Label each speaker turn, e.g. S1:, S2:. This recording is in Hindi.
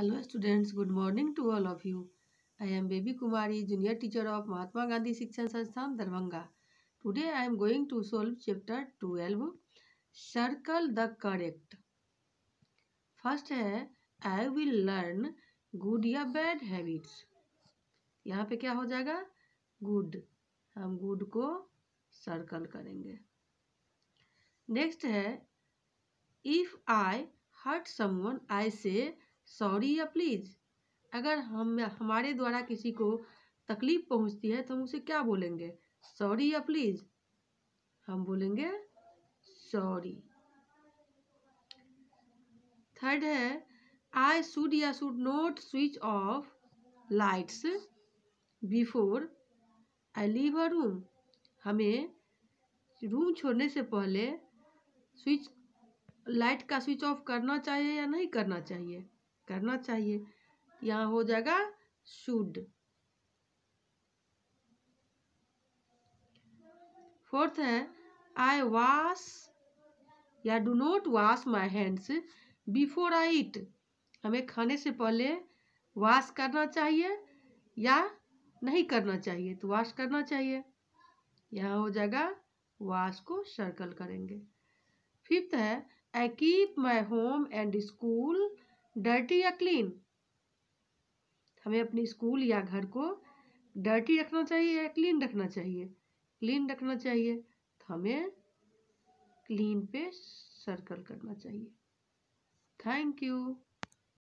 S1: hello students good morning to all of you I am Baby Kumari junior teacher of Mahatma Gandhi Shikshan Sansthan Darbhanga today I am going to solve chapter twelve circle the correct first है आई विल लर्न गुड या बैड हैबिट्स यहाँ पे क्या हो जाएगा गुड हम गुड को सर्कल करेंगे नेक्स्ट है इफ आई हर्ट समन आई से सॉरी या प्लीज़ अगर हम हमारे द्वारा किसी को तकलीफ़ पहुंचती है तो हम उसे क्या बोलेंगे सॉरी या प्लीज़ हम बोलेंगे सॉरी थर्ड है आई शुड या should not switch off lights before I leave a room हमें रूम छोड़ने से पहले स्विच लाइट का स्विच ऑफ करना चाहिए या नहीं करना चाहिए करना चाहिए यहाँ हो जाएगा शुड फोर्थ है आई वॉश या do not wash my hands before I eat हमें खाने से पहले वॉश करना चाहिए या नहीं करना चाहिए तो वॉश करना चाहिए यहाँ हो जाएगा वॉश को सर्कल करेंगे फिफ्थ है I keep my home and school dirty या क्लीन हमें अपनी स्कूल या घर को डर्टी रखना चाहिए या क्लीन रखना चाहिए क्लीन रखना चाहिए तो हमें क्लीन पे सर्कल करना चाहिए थैंक यू